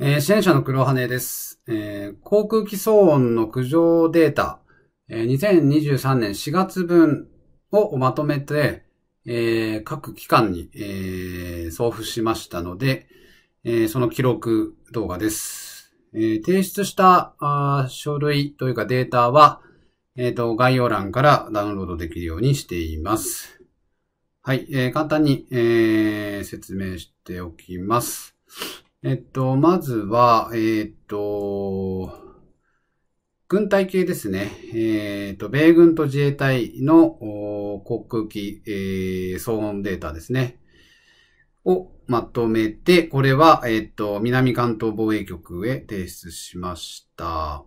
えー、支援者の黒羽です、えー、航空機騒音の苦情データ、えー、2023年4月分をまとめて、えー、各機関に、えー、送付しましたので、えー、その記録動画です。えー、提出したあ書類というかデータは、えっ、ー、と、概要欄からダウンロードできるようにしています。はい、えー、簡単に、えー、説明しておきます。えっと、まずは、えー、っと、軍隊系ですね。えー、っと、米軍と自衛隊の航空機、えー、騒音データですね。をまとめて、これは、えっと、南関東防衛局へ提出しました。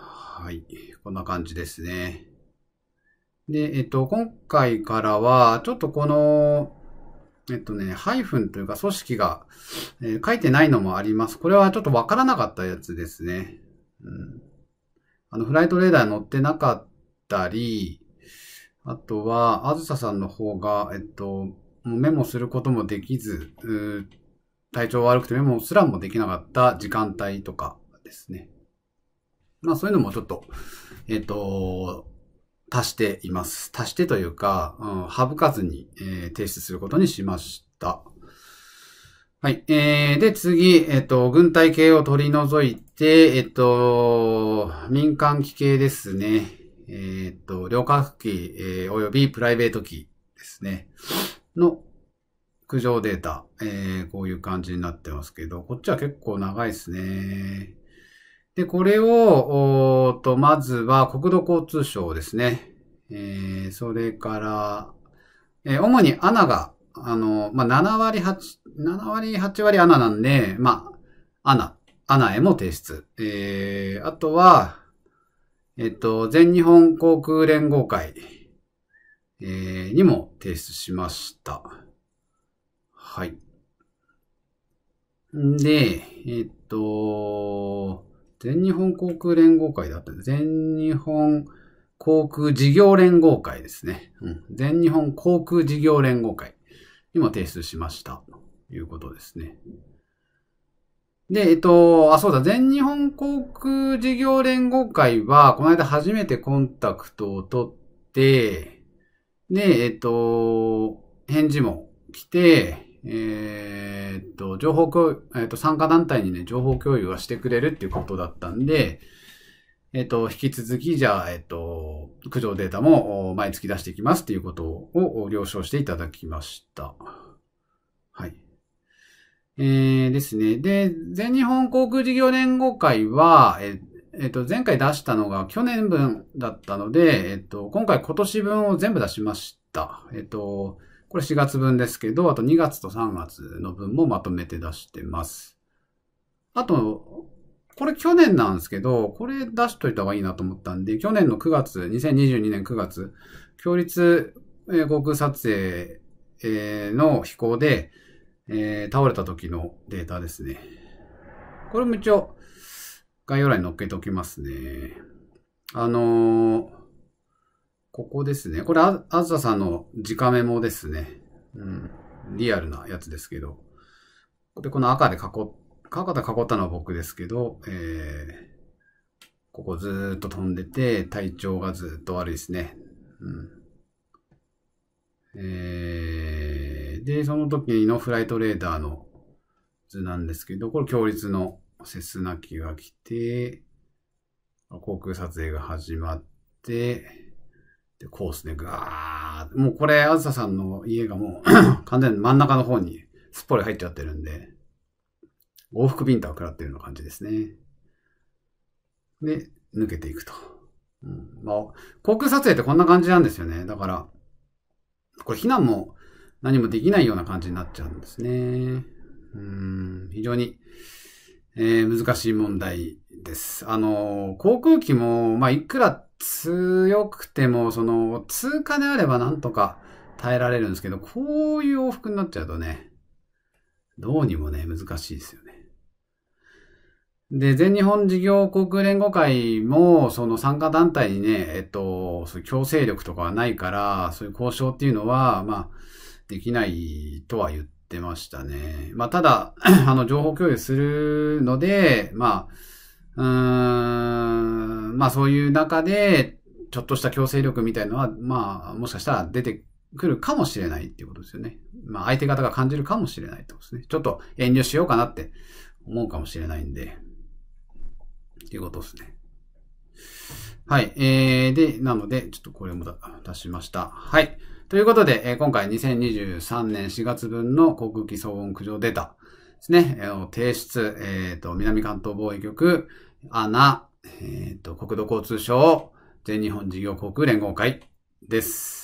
はい。こんな感じですね。で、えっと、今回からは、ちょっとこの、えっとね、ハイフンというか組織が、えー、書いてないのもあります。これはちょっとわからなかったやつですね。うん。あの、フライトレーダー乗ってなかったり、あとは、あずささんの方が、えっと、メモすることもできず、体調悪くてメモすらもできなかった時間帯とかですね。まあそういうのもちょっと、えっと、足しています。足してというか、うん、省かずに、えー、提出することにしました。はい。えー、で、次、えっ、ー、と、軍隊系を取り除いて、えっ、ー、と、民間機系ですね。えっ、ー、と、旅客機、えー、およびプライベート機ですね。の、苦情データ。えー、こういう感じになってますけど、こっちは結構長いですね。で、これを、おと、まずは国土交通省ですね。えー、それから、えー、主にアナが、あの、まあ、7割8、7割8割アナなんで、まあ、アナ、アナへも提出。えー、あとは、えっと、全日本航空連合会、えー、にも提出しました。はい。んで、えっと、全日本航空連合会だった全日本航空事業連合会ですね。うん。全日本航空事業連合会にも提出しました。ということですね。で、えっと、あ、そうだ、全日本航空事業連合会は、この間初めてコンタクトを取って、で、えっと、返事も来て、えー、っと、情報共有、えー、っと、参加団体にね、情報共有はしてくれるっていうことだったんで、えっと、引き続き、じゃあ、えっと、苦情データも毎月出していきますっていうことを了承していただきました。はい。えー、ですね。で、全日本航空事業連合会は、ええっと、前回出したのが去年分だったので、えっと、今回今年分を全部出しました。えっと、これ4月分ですけど、あと2月と3月の分もまとめて出してます。あと、これ去年なんですけど、これ出しといた方がいいなと思ったんで、去年の9月、2022年9月、強立、え航空撮影、えの飛行で、えー、倒れた時のデータですね。これも一応、概要欄に載っけておきますね。あのーここですね。これあ、ずささんの直メモですね。うん。リアルなやつですけど。で、この赤で囲赤で囲ったのは僕ですけど、えー、ここずーっと飛んでて、体調がずっと悪いですね。うん。えー、で、その時のフライトレーダーの図なんですけど、これ強烈のセスナ機が来て、航空撮影が始まって、で、コースでガーもうこれ、あずささんの家がもう 完全に真ん中の方にすっぽり入っちゃってるんで、往復ビンタを食らってるような感じですね。で、抜けていくと。うん、まあ、航空撮影ってこんな感じなんですよね。だから、これ避難も何もできないような感じになっちゃうんですね。うん、非常に、えー、難しい問題です。あの、航空機も、まあ、いくら強くても、その、通過であればなんとか耐えられるんですけど、こういう往復になっちゃうとね、どうにもね、難しいですよね。で、全日本事業国連合会も、その参加団体にね、えっと、そういう強制力とかはないから、そういう交渉っていうのは、まあ、できないとは言ってましたね。まあ、ただ、あの、情報共有するので、まあ、うーん、まあそういう中で、ちょっとした強制力みたいのは、まあもしかしたら出てくるかもしれないっていうことですよね。まあ相手方が感じるかもしれないってことですね。ちょっと遠慮しようかなって思うかもしれないんで、っていうことですね。はい。えー、で、なので、ちょっとこれも出しました。はい。ということで、え今回2023年4月分の航空機騒音苦情データですね、提出、えっ、ー、と、南関東防衛局、アナ、えっ、ー、と、国土交通省、全日本事業航空連合会です。